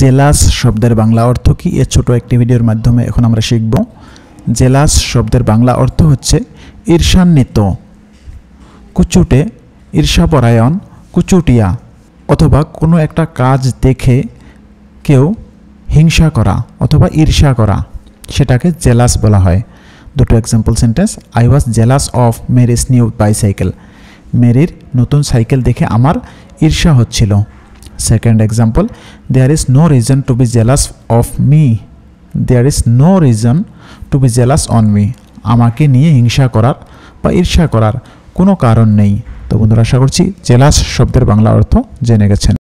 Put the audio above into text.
Jealous শব্দের বাংলা অর্থ কি এ ছোট একটি ভিডিওর মাধ্যমে এখন আমরা শিখব জেলাস শব্দের বাংলা অর্থ হচ্ছে ঈর্ষান্বিত কুচুটে ঈর্ষাপরায়ণ কুচুটিয়া অথবা কোনো একটা কাজ দেখে কেউ হিংসা করা অথবা ঈর্ষা করা সেটাকে জেলাস বলা হয় দুটো example sentence I was jealous of Mary's new bicycle মেরির নতুন সাইকেল দেখে আমার ঈর্ষা হচ্ছিল Second example, there is no reason to be jealous of me. There is no reason to be jealous on me. আমাকে নিয়ে হিংসা করার বা ঈর্ষা করার কোনো কারণ নেই তো বন্ধুরা আশা করছি জেলাস শব্দের বাংলা অর্থ জেনে গেছেন